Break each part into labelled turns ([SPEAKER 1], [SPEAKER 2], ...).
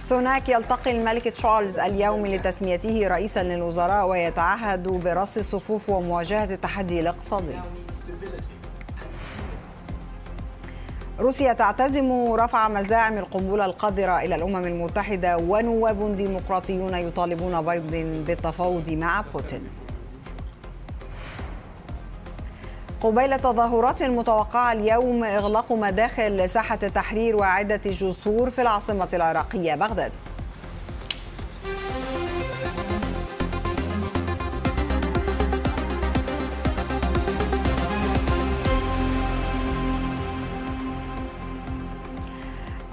[SPEAKER 1] سوناك يلتقي الملك تشارلز اليوم لتسميته رئيسا للوزراء ويتعهد برص الصفوف ومواجهة التحدي الاقتصادي روسيا تعتزم رفع مزاعم القنبلة القذرة إلى الأمم المتحدة ونواب ديمقراطيون يطالبون بايدن بالتفاوض مع بوتين قبيل تظاهرات متوقعة اليوم إغلاق مداخل ساحة التحرير وعدة جسور في العاصمة العراقية بغداد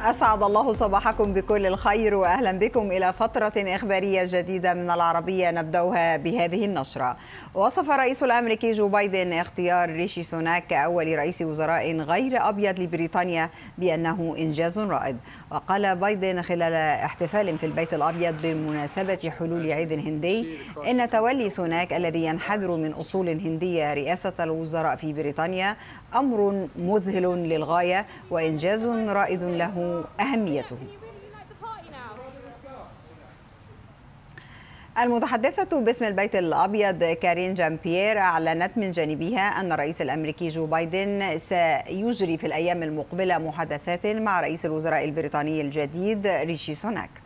[SPEAKER 1] أسعد الله صباحكم بكل الخير وأهلا بكم إلى فترة إخبارية جديدة من العربية نبدأها بهذه النشرة وصف الرئيس الأمريكي جو بايدن اختيار ريشي سوناك كأول رئيس وزراء غير أبيض لبريطانيا بأنه إنجاز رائد وقال بايدن خلال احتفال في البيت الأبيض بمناسبة حلول عيد هندي إن تولي سوناك الذي ينحدر من أصول هندية رئاسة الوزراء في بريطانيا أمر مذهل للغاية وإنجاز رائد له أهميته المتحدثة باسم البيت الأبيض كارين جامبيير أعلنت من جانبها أن الرئيس الأمريكي جو بايدن سيجري في الأيام المقبلة محادثات مع رئيس الوزراء البريطاني الجديد ريشي سوناك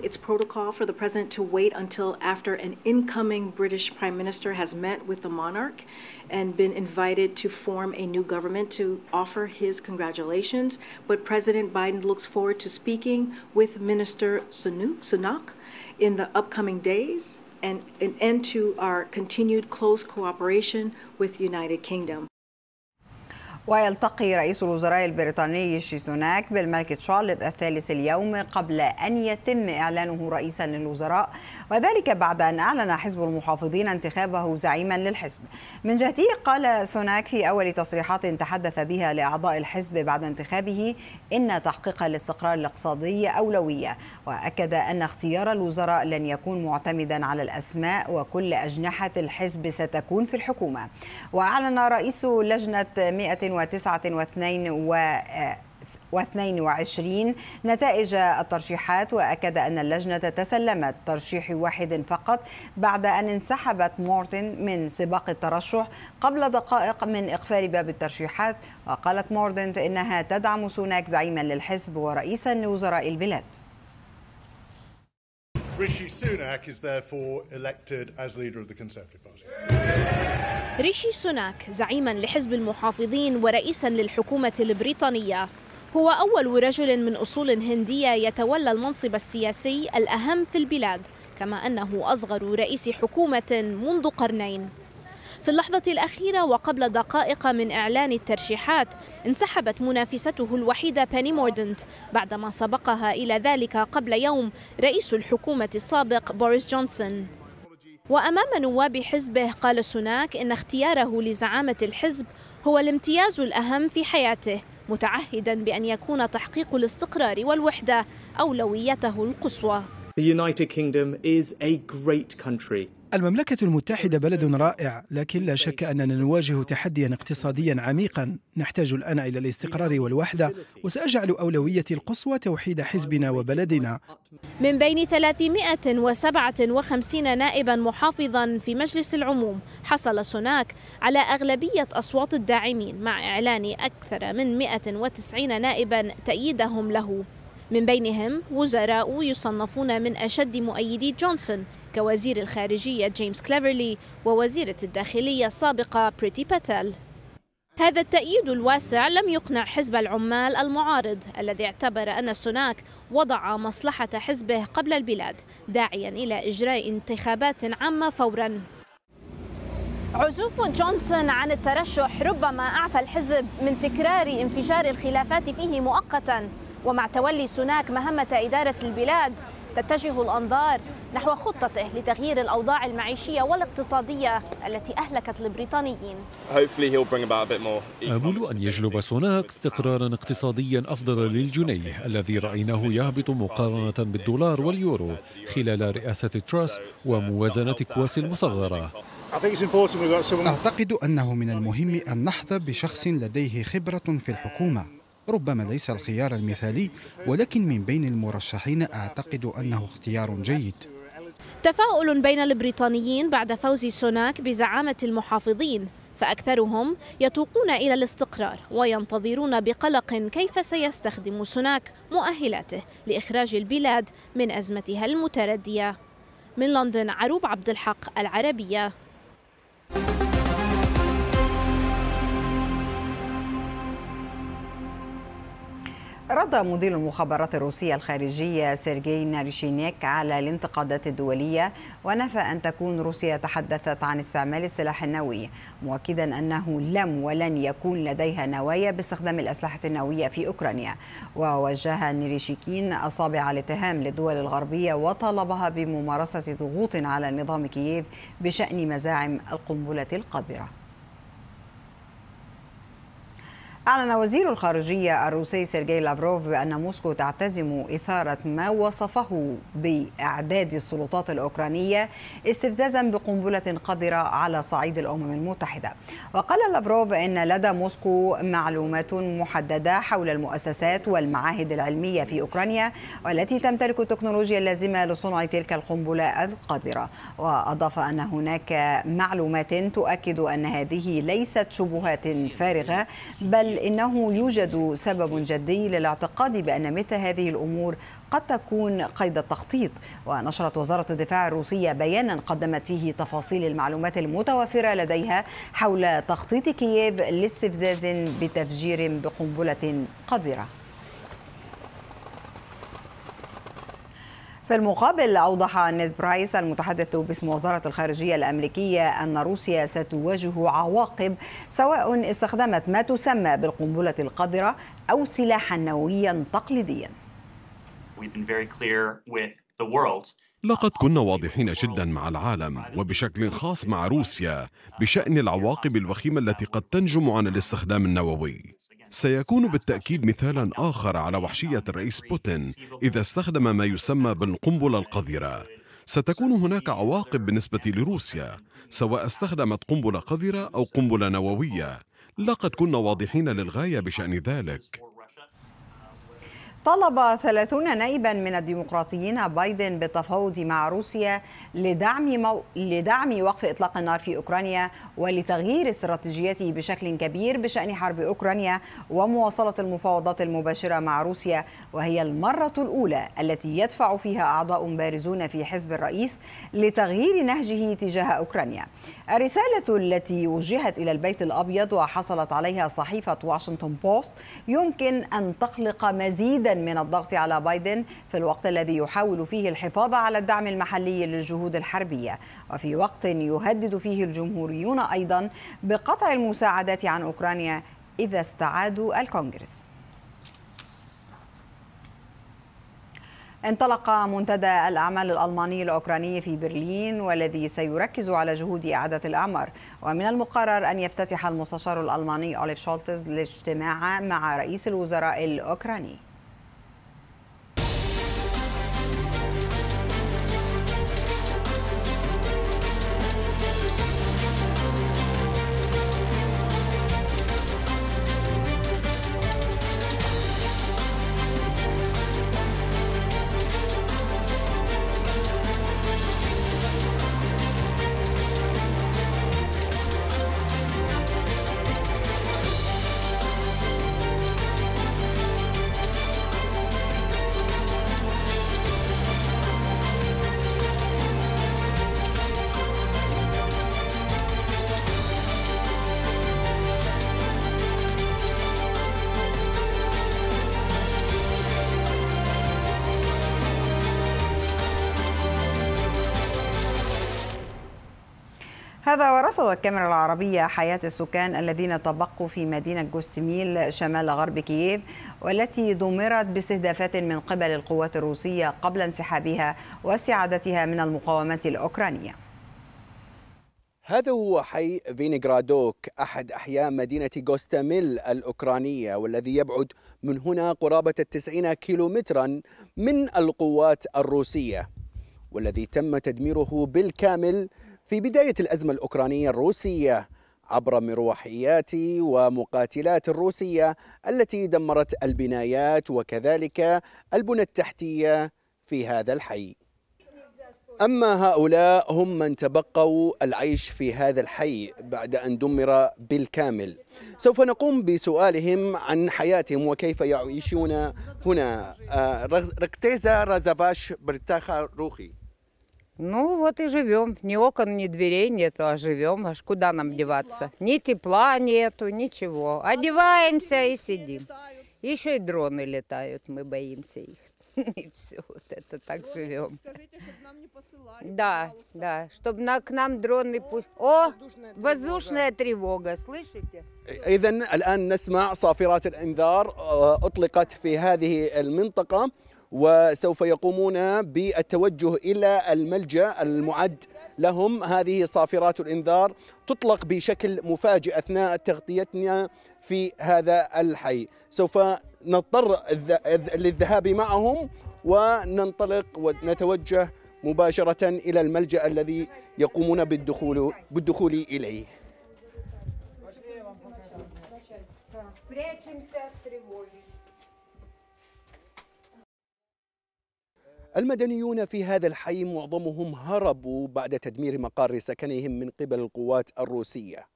[SPEAKER 2] It's protocol for the president to wait until after an incoming British prime minister has met with the monarch and been invited to form a new government to offer his congratulations. But President Biden looks forward to speaking with Minister Sunak in the upcoming days and an end to our continued close cooperation with the United Kingdom.
[SPEAKER 1] ويلتقي رئيس الوزراء البريطاني شيزوناك بالملك تشارلز الثالث اليوم قبل أن يتم إعلانه رئيسا للوزراء وذلك بعد أن أعلن حزب المحافظين انتخابه زعيما للحزب من جهته قال سوناك في أول تصريحات تحدث بها لأعضاء الحزب بعد انتخابه إن تحقيق الاستقرار الاقتصادي أولوية وأكد أن اختيار الوزراء لن يكون معتمدا على الأسماء وكل أجنحة الحزب ستكون في الحكومة وأعلن رئيس لجنة 100 و و22 نتائج الترشيحات وأكد أن اللجنة تسلمت ترشيح واحد فقط بعد أن انسحبت مورتن من سباق الترشح قبل دقائق من إقفال باب الترشيحات وقالت مورتن إنها تدعم سوناك زعيما للحزب ورئيسا لوزراء البلاد
[SPEAKER 3] Rishi Sunak is therefore elected as leader of the Conservative Party.
[SPEAKER 2] ريشي سوناك زعيما لحزب المحافظين ورئيسا للحكومة البريطانية هو أول رجل من أصول هندية يتولى المنصب السياسي الأهم في البلاد كما أنه أصغر رئيس حكومة منذ قرنين في اللحظة الأخيرة وقبل دقائق من إعلان الترشيحات انسحبت منافسته الوحيدة باني موردنت بعدما سبقها إلى ذلك قبل يوم رئيس الحكومة السابق بوريس جونسون وأمام نواب حزبه قال سوناك إن اختياره لزعامة الحزب هو الامتياز الأهم في حياته متعهدا بأن يكون تحقيق الاستقرار والوحدة أولويته القصوى
[SPEAKER 4] The United Kingdom is a great country.
[SPEAKER 5] المملكة المتحدة بلد رائع، لكن لا شك أننا نواجه تحديا اقتصاديا عميقا، نحتاج الآن إلى الاستقرار والوحدة، وسأجعل أولويتي القصوى توحيد حزبنا وبلدنا.
[SPEAKER 2] من بين 357 نائبا محافظا في مجلس العموم، حصل سوناك على أغلبية أصوات الداعمين مع إعلان أكثر من 190 نائبا تأييدهم له. من بينهم وزراء يصنفون من أشد مؤيدي جونسون كوزير الخارجية جيمس كليفرلي ووزيرة الداخلية السابقة بريتي باتل هذا التأييد الواسع لم يقنع حزب العمال المعارض الذي اعتبر أن سوناك وضع مصلحة حزبه قبل البلاد داعيا إلى إجراء انتخابات عامة فورا عزوف جونسون عن الترشح ربما أعفى الحزب من تكرار انفجار الخلافات فيه مؤقتا ومع تولي سوناك مهمة إدارة البلاد تتجه الأنظار نحو خطته لتغيير الأوضاع المعيشية والاقتصادية التي أهلكت البريطانيين
[SPEAKER 3] آمل أن يجلب سوناك استقرارا اقتصاديا أفضل للجنيه الذي رأيناه يهبط مقارنة بالدولار واليورو خلال رئاسة تراس وموازنة كواس المصغرة
[SPEAKER 6] أعتقد أنه من المهم أن نحظى بشخص لديه خبرة في الحكومة ربما ليس الخيار المثالي ولكن من بين المرشحين أعتقد أنه اختيار جيد
[SPEAKER 2] تفاؤل بين البريطانيين بعد فوز سوناك بزعامة المحافظين فأكثرهم يتوقون إلى الاستقرار وينتظرون بقلق كيف سيستخدم سوناك مؤهلاته لإخراج البلاد من أزمتها المتردية من لندن عروب عبد الحق العربية
[SPEAKER 1] رد مدير المخابرات الروسية الخارجية سيرجي ناريشينيك على الانتقادات الدولية ونفى أن تكون روسيا تحدثت عن استعمال السلاح النووي مؤكدا أنه لم ولن يكون لديها نوايا باستخدام الأسلحة النووية في أوكرانيا ووجه نيريشيكين أصابع الاتهام للدول الغربية وطالبها بممارسة ضغوط على نظام كييف بشأن مزاعم القنبلة القذرة أعلن وزير الخارجية الروسي سيرجي لافروف بأن موسكو تعتزم إثارة ما وصفه بإعداد السلطات الأوكرانية استفزازا بقنبلة قذرة على صعيد الأمم المتحدة وقال لافروف أن لدى موسكو معلومات محددة حول المؤسسات والمعاهد العلمية في أوكرانيا والتي تمتلك التكنولوجيا اللازمة لصنع تلك القنبلة القذرة وأضاف أن هناك معلومات تؤكد أن هذه ليست شبهات فارغة بل بل إنه يوجد سبب جدي للاعتقاد بأن مثل هذه الأمور قد تكون قيد التخطيط ونشرت وزارة الدفاع الروسية بيانا قدمت فيه تفاصيل المعلومات المتوافرة لديها حول تخطيط كييف لاستفزاز بتفجير بقنبلة قذرة في المقابل أوضح نيد برايس المتحدث باسم وزارة الخارجية الأمريكية أن روسيا ستواجه عواقب سواء استخدمت ما تسمى بالقنبلة القذرة أو سلاحا نوويا
[SPEAKER 4] تقليديا. We've been very clear with
[SPEAKER 3] لقد كنا واضحين جدا مع العالم وبشكل خاص مع روسيا بشأن العواقب الوخيمة التي قد تنجم عن الاستخدام النووي سيكون بالتأكيد مثالا آخر على وحشية الرئيس بوتين إذا استخدم ما يسمى بالقنبلة القذرة ستكون هناك عواقب بالنسبة لروسيا سواء استخدمت قنبلة قذرة أو قنبلة نووية لقد كنا واضحين للغاية بشأن ذلك
[SPEAKER 1] طلب 30 نائبا من الديمقراطيين بايدن بالتفاوض مع روسيا لدعم مو... لدعم وقف اطلاق النار في اوكرانيا ولتغيير استراتيجيته بشكل كبير بشان حرب اوكرانيا ومواصله المفاوضات المباشره مع روسيا وهي المره الاولى التي يدفع فيها اعضاء بارزون في حزب الرئيس لتغيير نهجه تجاه اوكرانيا الرسالة التي وجهت إلى البيت الأبيض وحصلت عليها صحيفة واشنطن بوست يمكن أن تخلق مزيدا من الضغط على بايدن في الوقت الذي يحاول فيه الحفاظ على الدعم المحلي للجهود الحربية وفي وقت يهدد فيه الجمهوريون أيضا بقطع المساعدات عن أوكرانيا إذا استعادوا الكونغرس انطلق منتدى الأعمال الألماني الأوكراني في برلين والذي سيركز على جهود إعادة الأعمار ومن المقرر أن يفتتح المستشار الألماني أوليف شولتز الاجتماع مع رئيس الوزراء الأوكراني هكذا ورصدت الكاميرا العربية حياة السكان الذين تبقوا في مدينة جوستميل شمال غرب كييف والتي دمرت باستهدافات من قبل القوات الروسية قبل انسحابها واستعادتها من المقاومة الأوكرانية
[SPEAKER 5] هذا هو حي فينيغرادوك أحد أحياء مدينة جوستميل الأوكرانية والذي يبعد من هنا قرابة التسعين كيلومترا من القوات الروسية والذي تم تدميره بالكامل في بداية الأزمة الأوكرانية الروسية عبر مروحيات ومقاتلات الروسية التي دمرت البنايات وكذلك البنى التحتية في هذا الحي أما هؤلاء هم من تبقوا العيش في هذا الحي بعد أن دمر بالكامل سوف نقوم بسؤالهم عن حياتهم وكيف يعيشون هنا آه، ركتيزا رازافاش برتاخا روخي
[SPEAKER 1] Ну вот и живем. Ни окон, ни дверей нету, а живем. Аж куда нам деваться? Ни тепла нету, ничего. Одеваемся и сидим. Еще и дроны летают, мы боимся их. И все, вот это так дроны, живем. Скажите, чтобы нам не посылали, да, пожалуйста. да, чтобы на, к нам дроны пусть. О, воздушная тревога,
[SPEAKER 7] слышите?
[SPEAKER 5] إذا الآن نسمع صافرات الإنذار أطلقت في هذه المنطقة وسوف يقومون بالتوجه إلى الملجأ المعد لهم هذه صافرات الإنذار تطلق بشكل مفاجئ أثناء تغطيتنا في هذا الحي سوف نضطر للذهاب معهم وننطلق ونتوجه مباشرة إلى الملجأ الذي يقومون بالدخول بالدخول إليه المدنيون في هذا الحي معظمهم هربوا بعد تدمير مقر سكنهم من قبل القوات الروسية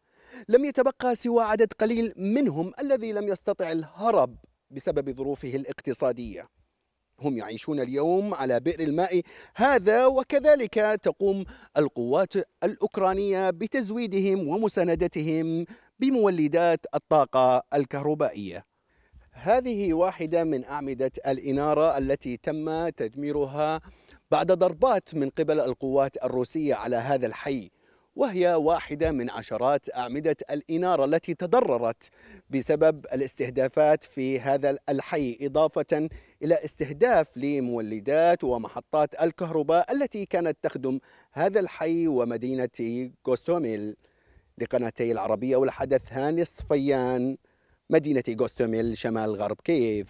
[SPEAKER 5] لم يتبقى سوى عدد قليل منهم الذي لم يستطع الهرب بسبب ظروفه الاقتصادية هم يعيشون اليوم على بئر الماء هذا وكذلك تقوم القوات الأوكرانية بتزويدهم ومساندتهم بمولدات الطاقة الكهربائية هذه واحدة من أعمدة الإنارة التي تم تدميرها بعد ضربات من قبل القوات الروسية على هذا الحي وهي واحدة من عشرات أعمدة الإنارة التي تضررت بسبب الاستهدافات في هذا الحي إضافة إلى استهداف لمولدات ومحطات الكهرباء التي كانت تخدم هذا الحي ومدينة غوستوميل لقناتي العربية والحدث هاني صفيان مدينة غوستوميل شمال غرب كييف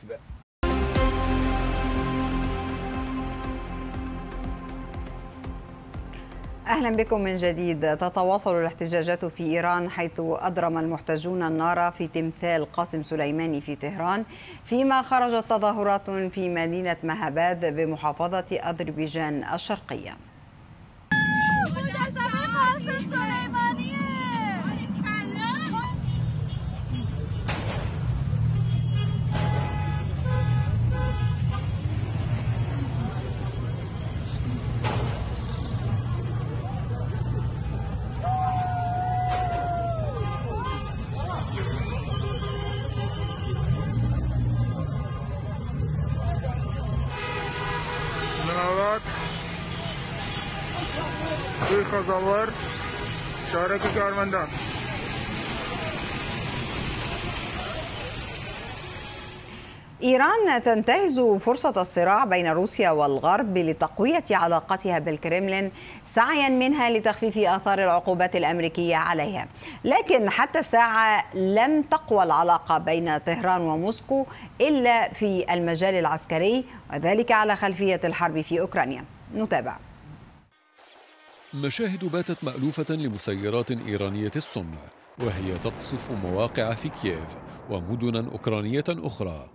[SPEAKER 1] اهلا بكم من جديد تتواصل الاحتجاجات في ايران حيث اضرم المحتجون النار في تمثال قاسم سليماني في طهران فيما خرجت تظاهرات في مدينه مهاباد بمحافظه اذربيجان الشرقيه إيران تنتهز فرصة الصراع بين روسيا والغرب لتقوية علاقتها بالكرملين سعيا منها لتخفيف آثار العقوبات الأمريكية عليها لكن حتى الساعة لم تقوى العلاقة بين طهران وموسكو إلا في المجال العسكري وذلك على خلفية الحرب في أوكرانيا نتابع
[SPEAKER 3] مشاهد باتت مألوفة لمسيرات إيرانية الصنع وهي تقصف مواقع في كييف ومدنا أوكرانية أخرى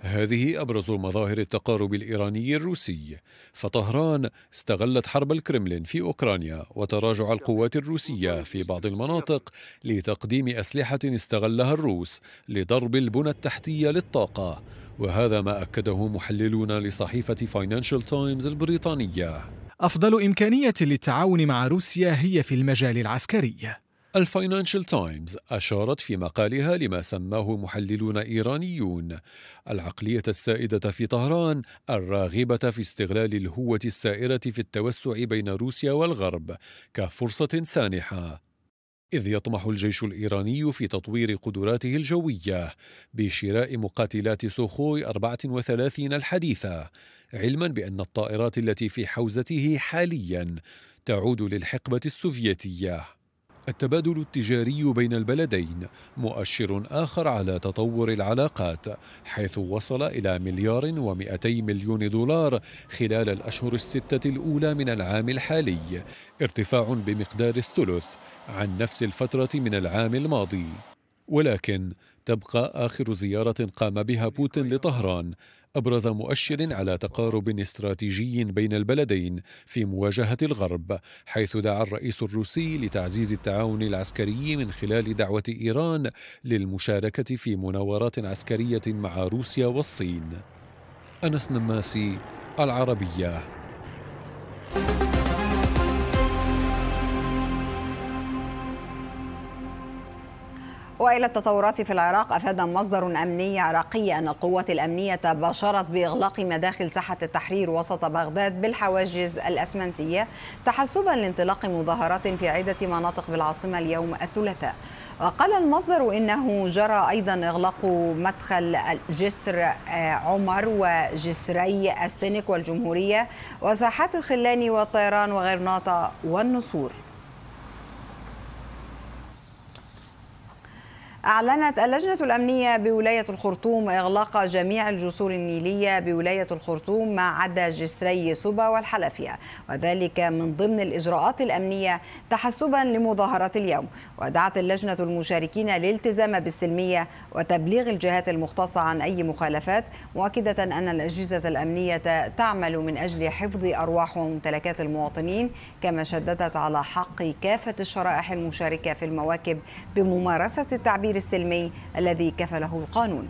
[SPEAKER 3] هذه أبرز مظاهر التقارب الإيراني الروسي فطهران استغلت حرب الكرملين في أوكرانيا وتراجع القوات الروسية في بعض المناطق لتقديم أسلحة استغلها الروس لضرب البنى التحتية للطاقة وهذا ما أكده محللون لصحيفة فاينانشال تايمز البريطانية
[SPEAKER 4] أفضل إمكانية للتعاون مع روسيا هي في المجال العسكري
[SPEAKER 3] الفاينانشال تايمز أشارت في مقالها لما سماه محللون إيرانيون العقلية السائدة في طهران الراغبة في استغلال الهوة السائرة في التوسع بين روسيا والغرب كفرصة سانحة إذ يطمح الجيش الإيراني في تطوير قدراته الجوية بشراء مقاتلات سوخوي 34 الحديثة علما بان الطائرات التي في حوزته حاليا تعود للحقبه السوفيتيه التبادل التجاري بين البلدين مؤشر آخر على تطور العلاقات حيث وصل إلى مليار ومئتي مليون دولار خلال الأشهر الستة الأولى من العام الحالي ارتفاع بمقدار الثلث عن نفس الفترة من العام الماضي ولكن تبقى آخر زيارة قام بها بوتين لطهران أبرز مؤشر على تقارب استراتيجي بين البلدين في مواجهة الغرب حيث دعا الرئيس الروسي لتعزيز التعاون العسكري من خلال دعوة إيران للمشاركة في مناورات عسكرية مع روسيا والصين أنس نماسي العربية thank you
[SPEAKER 1] والى التطورات في العراق افاد مصدر امني عراقي ان القوات الامنيه باشرت باغلاق مداخل ساحه التحرير وسط بغداد بالحواجز الاسمنتيه تحسبا لانطلاق مظاهرات في عده مناطق بالعاصمه اليوم الثلاثاء وقال المصدر انه جرى ايضا اغلاق مدخل جسر آه، عمر وجسري السنك والجمهوريه وساحات الخلاني والطيران وغرناطه والنصور أعلنت اللجنة الأمنية بولاية الخرطوم إغلاق جميع الجسور النيلية بولاية الخرطوم ما عدا جسري سوبا والحلفية وذلك من ضمن الإجراءات الأمنية تحسبا لمظاهرات اليوم ودعت اللجنة المشاركين للالتزام بالسلمية وتبليغ الجهات المختصة عن أي مخالفات مؤكدة أن الأجهزة الأمنية تعمل من أجل حفظ أرواح وممتلكات المواطنين كما شددت على حق كافة الشرائح المشاركة في المواكب بممارسة التعبير السلمي الذي كفله القانون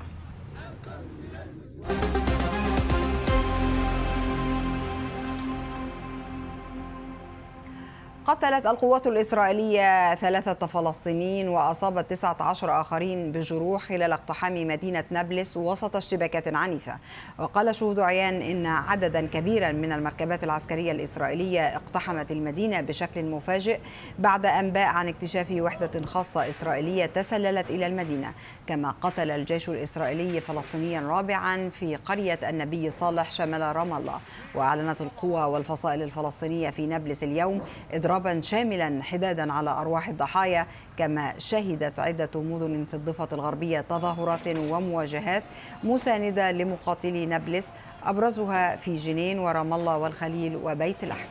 [SPEAKER 1] قتلت القوات الإسرائيلية ثلاثة فلسطينيين وأصابت 19 آخرين بجروح خلال اقتحام مدينة نابلس وسط اشتباكات عنيفة وقال شهود عيان إن عددا كبيرا من المركبات العسكرية الإسرائيلية اقتحمت المدينة بشكل مفاجئ بعد أنباء عن اكتشاف وحدة خاصة إسرائيلية تسللت إلى المدينة كما قتل الجيش الإسرائيلي فلسطينيا رابعا في قرية النبي صالح شمال رام الله وأعلنت القوى والفصائل الفلسطينية في نابلس اليوم إدراك اضرابا شاملا حدادا على ارواح الضحايا كما شهدت عده مدن في الضفه الغربيه تظاهرات ومواجهات مسانده لمقاتلي نابلس ابرزها في جنين ورام الله والخليل وبيت لحم.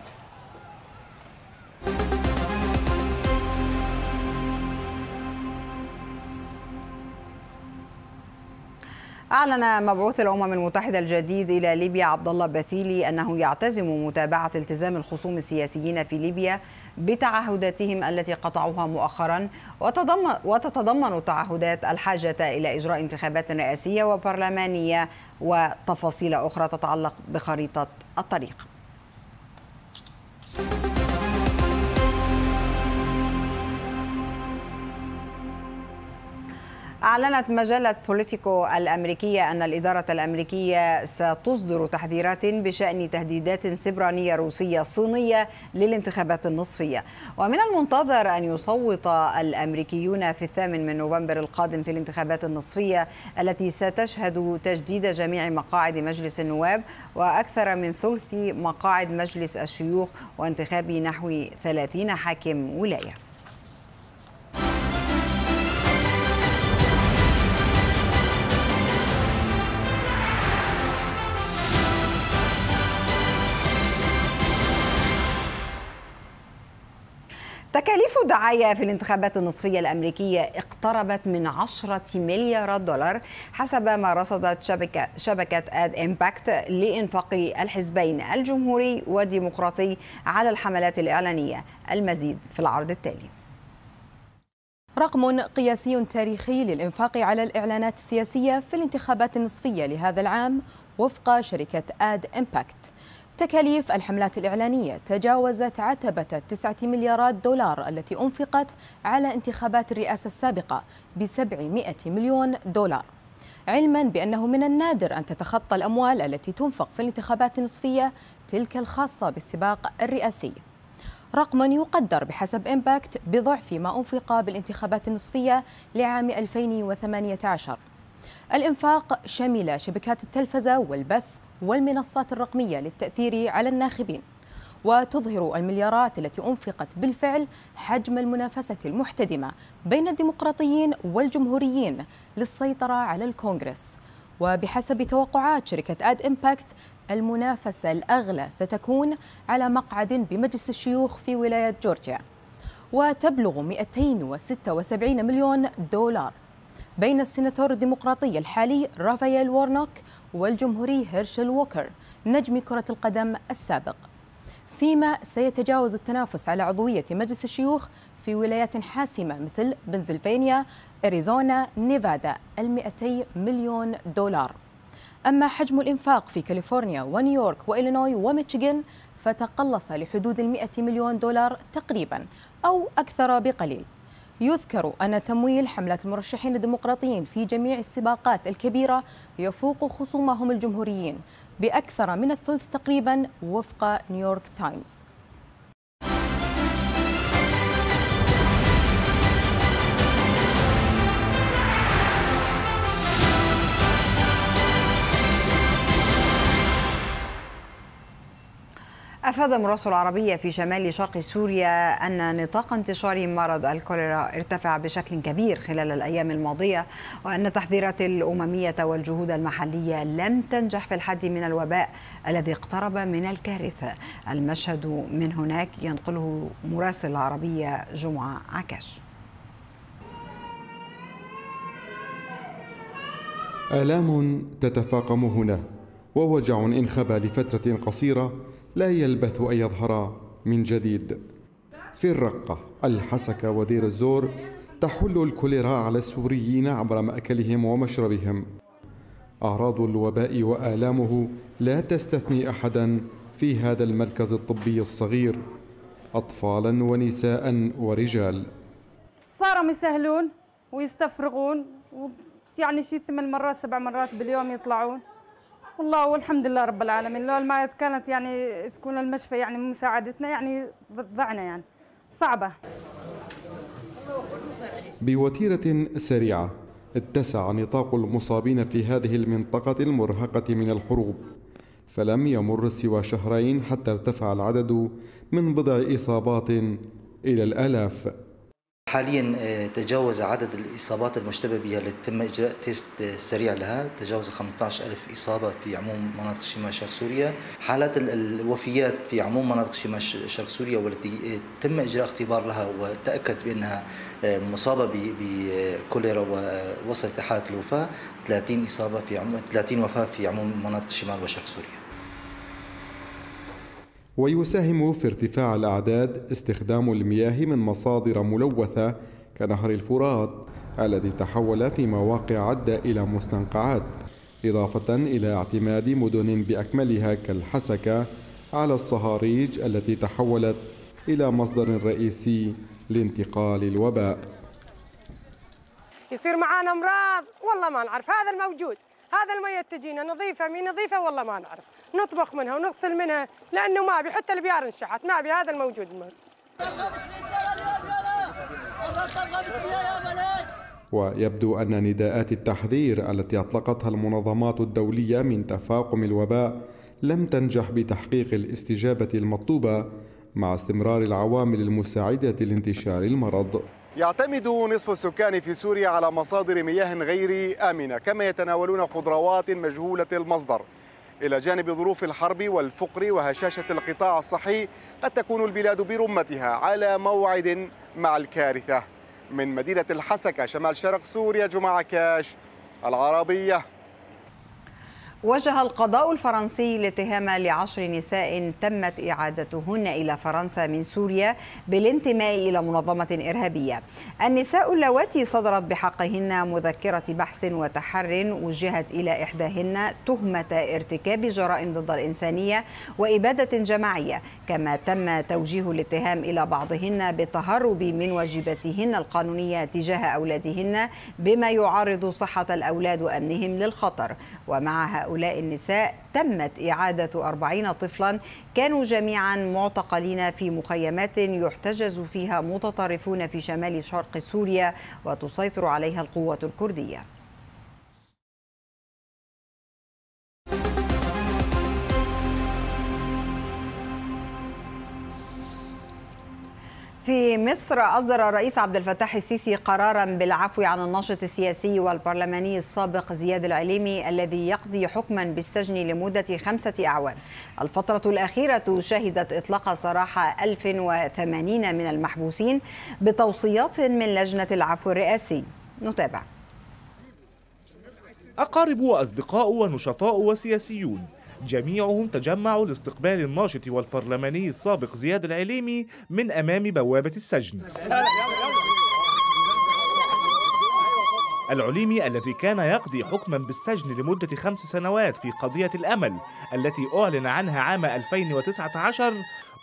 [SPEAKER 1] أعلن مبعوث الأمم المتحدة الجديد إلى ليبيا عبد الله بثيلي أنه يعتزم متابعة التزام الخصوم السياسيين في ليبيا بتعهداتهم التي قطعوها مؤخرا وتتضمن تعهدات الحاجة إلى إجراء انتخابات رئاسية وبرلمانية وتفاصيل أخرى تتعلق بخريطة الطريق. أعلنت مجلة بوليتيكو الأمريكية أن الإدارة الأمريكية ستصدر تحذيرات بشأن تهديدات سبرانية روسية صينية للانتخابات النصفية ومن المنتظر أن يصوت الأمريكيون في الثامن من نوفمبر القادم في الانتخابات النصفية التي ستشهد تجديد جميع مقاعد مجلس النواب وأكثر من ثلث مقاعد مجلس الشيوخ وانتخاب نحو 30 حاكم ولايه تكاليف الدعاية في الانتخابات النصفية الأمريكية اقتربت من 10 مليارات دولار حسب ما رصدت شبكة, شبكة آد إمباكت لإنفاق الحزبين الجمهوري والديمقراطي على الحملات الإعلانية المزيد في العرض التالي
[SPEAKER 7] رقم قياسي تاريخي للإنفاق على الإعلانات السياسية في الانتخابات النصفية لهذا العام وفق شركة آد إمباكت تكاليف الحملات الإعلانية تجاوزت عتبة 9 مليارات دولار التي أنفقت على انتخابات الرئاسة السابقة ب 700 مليون دولار علما بأنه من النادر أن تتخطى الأموال التي تنفق في الانتخابات النصفية تلك الخاصة بالسباق الرئاسي رقم يقدر بحسب إمباكت بضعف ما أنفق بالانتخابات النصفية لعام 2018 الإنفاق شمل شبكات التلفزة والبث والمنصات الرقمية للتأثير على الناخبين وتظهر المليارات التي أنفقت بالفعل حجم المنافسة المحتدمة بين الديمقراطيين والجمهوريين للسيطرة على الكونغرس وبحسب توقعات شركة آد إمباكت المنافسة الأغلى ستكون على مقعد بمجلس الشيوخ في ولاية جورجيا وتبلغ 276 مليون دولار بين السيناتور الديمقراطي الحالي رافائيل وورنوك والجمهوري هيرشل ووكر نجم كرة القدم السابق فيما سيتجاوز التنافس على عضوية مجلس الشيوخ في ولايات حاسمة مثل بنسلفانيا، أريزونا، نيفادا 200 مليون دولار أما حجم الإنفاق في كاليفورنيا ونيويورك وإلينوي وميتشيغن فتقلص لحدود المئة مليون دولار تقريبا أو أكثر بقليل يذكر أن تمويل حملة المرشحين الديمقراطيين في جميع السباقات الكبيرة يفوق خصومهم الجمهوريين بأكثر من الثلث تقريبا وفق نيويورك تايمز
[SPEAKER 1] أفاد مراسل العربية في شمال شرق سوريا أن نطاق انتشار مرض الكوليرا ارتفع بشكل كبير خلال الأيام الماضية وأن التحذيرات الأممية والجهود المحلية لم تنجح في الحد من الوباء الذي اقترب من الكارثة المشهد من هناك ينقله مراسل العربية جمعة عكاش
[SPEAKER 6] آلام تتفاقم هنا ووجع انخبى لفترة قصيرة لا يلبث أن يظهر من جديد في الرقة الحسكة ودير الزور تحل الكوليرا على السوريين عبر مأكلهم ومشربهم أعراض الوباء وآلامه لا تستثني أحدا في هذا المركز الطبي الصغير أطفالا ونساء ورجال
[SPEAKER 1] صاروا يسهلون ويستفرغون يعني شي ثمان مرات سبع مرات باليوم يطلعون والله والحمد لله رب العالمين لو ما كانت يعني تكون المشفى يعني مساعدتنا يعني ضعنا يعني صعبة
[SPEAKER 6] بوتيرة سريعة اتسع نطاق المصابين في هذه المنطقة المرهقة من الحروب فلم يمر سوى شهرين حتى ارتفع العدد من بضع إصابات إلى الآلاف
[SPEAKER 7] حاليا آه، تجاوز عدد الإصابات المشتبه بها التي تم إجراء تيست آه، سريع لها تجاوز 15 ألف إصابة في عموم مناطق شمال شرق سوريا حالات الوفيات في عموم مناطق شمال شرق سوريا والتي آه، تم إجراء اختبار لها وتأكد بأنها مصابة بكوليرا ووصلت حالة الوفاة 30 إصابة في عموم 30 وفاة في عموم مناطق شمال وشرق سوريا
[SPEAKER 6] ويساهم في ارتفاع الأعداد استخدام المياه من مصادر ملوثة كنهر الفرات الذي تحول في مواقع عدة إلى مستنقعات إضافة إلى اعتماد مدن بأكملها كالحسكة على الصهاريج التي تحولت إلى مصدر رئيسي لانتقال الوباء
[SPEAKER 1] يصير معانا امراض والله ما نعرف هذا الموجود هذا المية تجينا نظيفة مي نظيفة والله ما نعرف نطبخ منها ونغسل منها لانه ما ابي حتى البيار انشحت ما ابي هذا الموجود
[SPEAKER 6] ويبدو أن نداءات التحذير التي أطلقتها المنظمات الدولية من تفاقم الوباء لم تنجح بتحقيق الاستجابة المطلوبة مع استمرار العوامل المساعدة لانتشار المرض يعتمد نصف السكان في سوريا على مصادر مياه غير آمنة كما يتناولون خضروات مجهولة المصدر إلى جانب ظروف الحرب والفقر وهشاشة القطاع الصحي قد تكون البلاد برمتها على موعد مع الكارثة من مدينة الحسكة شمال شرق سوريا جمعة كاش العربية وجه القضاء
[SPEAKER 1] الفرنسي الاتهام لعشر نساء تمت إعادتهن إلى فرنسا من سوريا بالانتماء إلى منظمة إرهابية النساء اللواتي صدرت بحقهن مذكرة بحث وتحر وجهت إلى إحداهن تهمة ارتكاب جرائم ضد الإنسانية وإبادة جماعية كما تم توجيه الاتهام إلى بعضهن بالتهرب من واجباتهن القانونية تجاه أولادهن بما يعرض صحة الأولاد وأمنهم للخطر ومع هؤلاء هؤلاء النساء تمت إعادة أربعين طفلا كانوا جميعا معتقلين في مخيمات يحتجز فيها متطرفون في شمال شرق سوريا وتسيطر عليها القوة الكردية في مصر أصدر الرئيس عبد الفتاح السيسي قرارا بالعفو عن الناشط السياسي والبرلماني السابق زياد العليمي الذي يقضي حكما بالسجن لمدة خمسة أعوام الفترة الأخيرة شهدت إطلاق سراح 1080 من المحبوسين بتوصيات من لجنة العفو الرئاسي نتابع
[SPEAKER 4] أقارب وأصدقاء ونشطاء وسياسيون جميعهم تجمعوا لاستقبال الناشط والبرلماني السابق زياد العليمي من أمام بوابة السجن العليمي الذي كان يقضي حكما بالسجن لمدة خمس سنوات في قضية الأمل التي أعلن عنها عام 2019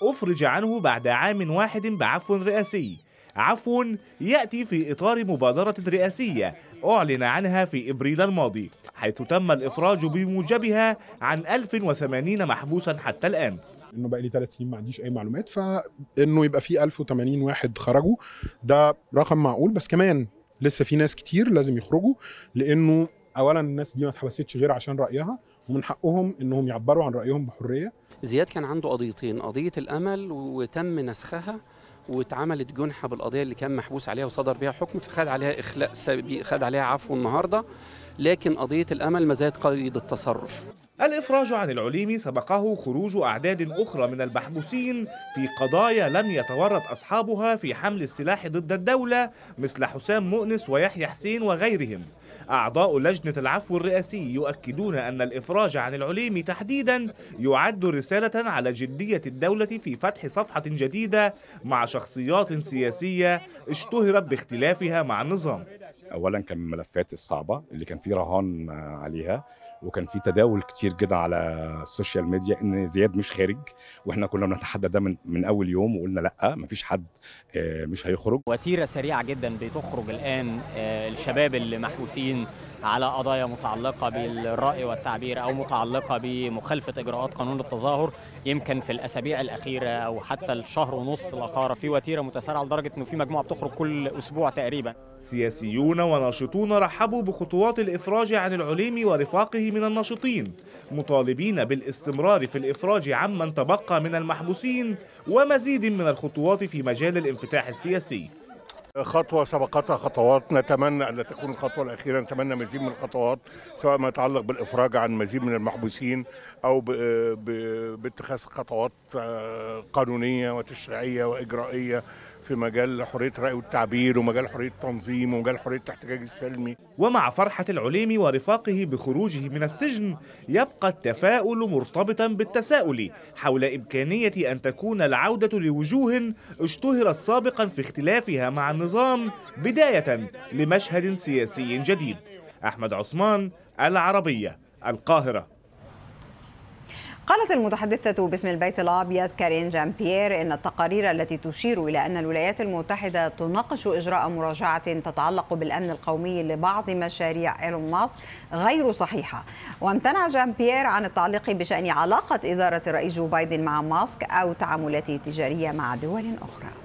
[SPEAKER 4] أفرج عنه بعد عام واحد بعفو رئاسي عفو يأتي في إطار مبادرة رئاسية أعلن عنها في إبريل الماضي حيث تم الإفراج بموجبها عن 1080 محبوسا حتى الآن
[SPEAKER 6] انه بقى لي ثلاث سنين ما عنديش اي معلومات فانه يبقى في 1080 واحد خرجوا ده رقم معقول بس كمان لسه في ناس كتير لازم يخرجوا لانه اولا الناس دي ما اتحبستش غير عشان رايها ومن حقهم انهم يعبروا عن رايهم بحريه
[SPEAKER 5] زياد كان عنده قضيتين قضيه الامل وتم نسخها واتعملت جنحه بالقضيه اللي كان محبوس عليها وصدر بيها حكم فخد عليها اخلاء سبي خد
[SPEAKER 4] عليها عفو النهارده لكن قضيه الامل ما زالت قيد التصرف الإفراج عن العليمي سبقه خروج أعداد أخرى من المحبوسين في قضايا لم يتورط أصحابها في حمل السلاح ضد الدولة مثل حسام مؤنس ويحيى حسين وغيرهم أعضاء لجنة العفو الرئاسي يؤكدون أن الإفراج عن العليم تحديدا يعد رسالة على جدية الدولة في فتح صفحة جديدة مع شخصيات سياسية اشتهرت باختلافها مع النظام اولا كان من الملفات الصعبه اللي كان في رهان عليها وكان في تداول كتير جدا على السوشيال ميديا ان زياد مش خارج واحنا كنا بنتحدى ده من, من اول يوم وقلنا لا مفيش حد آه، مش هيخرج وتيره
[SPEAKER 1] سريعه جدا بتخرج الان آه، الشباب اللي محبوسين على قضايا متعلقه بالراي والتعبير او متعلقه بمخالفه اجراءات قانون التظاهر يمكن في الاسابيع الاخيره او حتى الشهر ونص الأخارة
[SPEAKER 4] في وتيره متسارعه لدرجه انه في مجموعه بتخرج كل اسبوع تقريبا سياسيون وناشطون رحبوا بخطوات الإفراج عن العليم ورفاقه من الناشطين مطالبين بالاستمرار في الإفراج عمن تبقى من المحبوسين ومزيد من الخطوات في مجال الانفتاح السياسي خطوة سبقتها خطوات نتمنى أن تكون الخطوة الأخيرة نتمنى مزيد من الخطوات سواء ما يتعلق بالإفراج عن مزيد من المحبوسين أو باتخاذ خطوات آه، قانونية وتشريعية وإجرائية في مجال حرية الرأي والتعبير ومجال حرية التنظيم ومجال حرية الاحتجاج السلمي ومع فرحة العليمي ورفاقه بخروجه من السجن يبقى التفاؤل مرتبطا بالتساؤل حول إمكانية أن تكون العودة لوجوه اشتهرت سابقا في اختلافها مع النظام بداية لمشهد سياسي جديد أحمد عثمان العربية القاهرة
[SPEAKER 1] قالت المتحدثة باسم البيت الأبيض كارين جان بيير إن التقارير التي تشير إلى أن الولايات المتحدة تناقش إجراء مراجعة تتعلق بالأمن القومي لبعض مشاريع إيلون ماسك غير صحيحة وامتنع جان بيير عن التعليق بشأن علاقة إدارة الرئيس جو بايدن مع ماسك أو تعاملاته التجارية مع دول أخرى